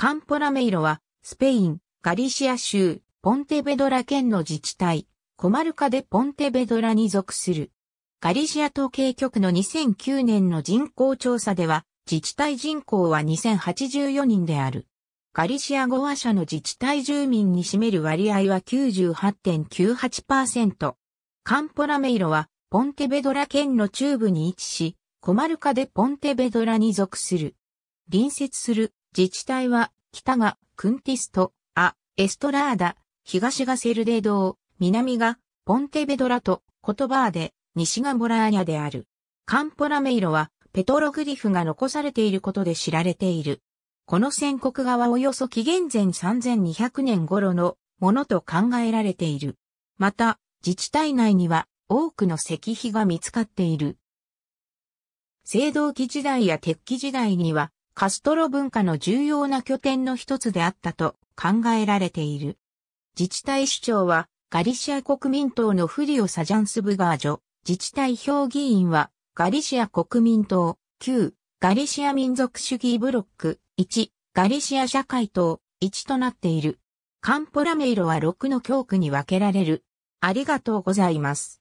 カンポラメイロは、スペイン、ガリシア州、ポンテベドラ県の自治体、コマルカでポンテベドラに属する。ガリシア統計局の2009年の人口調査では、自治体人口は2084人である。ガリシア語話者の自治体住民に占める割合は98.98%。カンポラメイロは、ポンテベドラ県の中部に位置し、コマルカでポンテベドラに属する。隣接する自治体は、北が、クンティスト、ア、エストラーダ、東がセルデ島、南が、ポンテベドラと、コトバーで、西がボラーニャである。カンポラメイロは、ペトログリフが残されていることで知られている。この宣告画はおよそ紀元前3200年頃のものと考えられている。また、自治体内には多くの石碑が見つかっている。青銅器時代や鉄器時代にはカストロ文化の重要な拠点の一つであったと考えられている。自治体首長はガリシア国民党のフリオ・サジャンスブガージョ、自治体評議員はガリシア国民党、旧ガリシア民族主義ブロック、1、ガリシア社会党、1となっている。カンポラメイロは6の教区に分けられる。ありがとうございます。